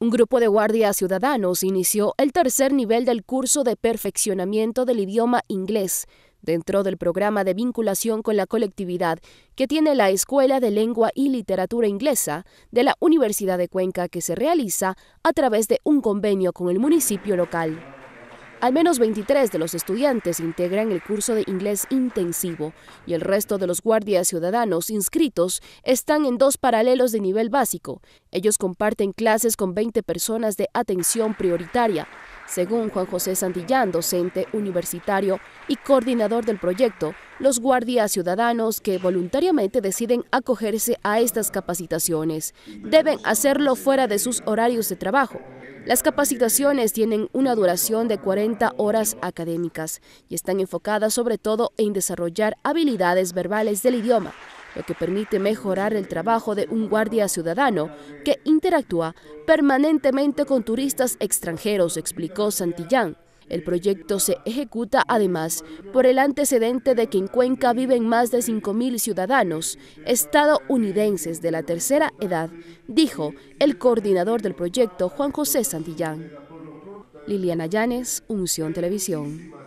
Un grupo de guardias ciudadanos inició el tercer nivel del curso de perfeccionamiento del idioma inglés dentro del programa de vinculación con la colectividad que tiene la Escuela de Lengua y Literatura Inglesa de la Universidad de Cuenca que se realiza a través de un convenio con el municipio local. Al menos 23 de los estudiantes integran el curso de inglés intensivo y el resto de los guardias ciudadanos inscritos están en dos paralelos de nivel básico. Ellos comparten clases con 20 personas de atención prioritaria. Según Juan José Santillán, docente universitario y coordinador del proyecto, los guardias ciudadanos que voluntariamente deciden acogerse a estas capacitaciones deben hacerlo fuera de sus horarios de trabajo las capacitaciones tienen una duración de 40 horas académicas y están enfocadas sobre todo en desarrollar habilidades verbales del idioma, lo que permite mejorar el trabajo de un guardia ciudadano que interactúa permanentemente con turistas extranjeros, explicó Santillán. El proyecto se ejecuta además por el antecedente de que en Cuenca viven más de 5.000 ciudadanos estadounidenses de la tercera edad, dijo el coordinador del proyecto Juan José Santillán. Liliana Llanes, Unción Televisión.